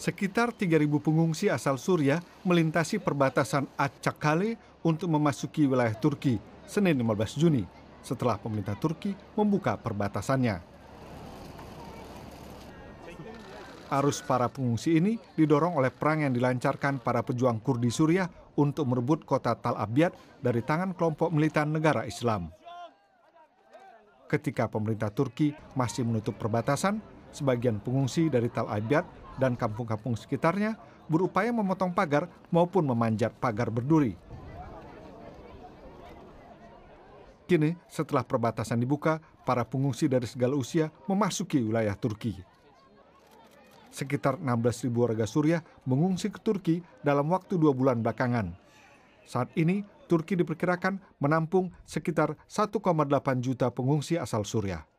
Sekitar 3.000 pengungsi asal Suria melintasi perbatasan Acakale untuk memasuki wilayah Turki Senin 15 Juni setelah pemerintah Turki membuka perbatasannya. Arus para pengungsi ini didorong oleh perang yang dilancarkan para pejuang Kurdi Suriah untuk merebut kota Tal Abyad dari tangan kelompok militan negara Islam. Ketika pemerintah Turki masih menutup perbatasan, sebagian pengungsi dari Tal Abyad dan kampung-kampung sekitarnya berupaya memotong pagar maupun memanjat pagar berduri. Kini, setelah perbatasan dibuka, para pengungsi dari segala usia memasuki wilayah Turki. Sekitar 16.000 warga Suriah mengungsi ke Turki dalam waktu dua bulan belakangan. Saat ini, Turki diperkirakan menampung sekitar 1,8 juta pengungsi asal Suriah.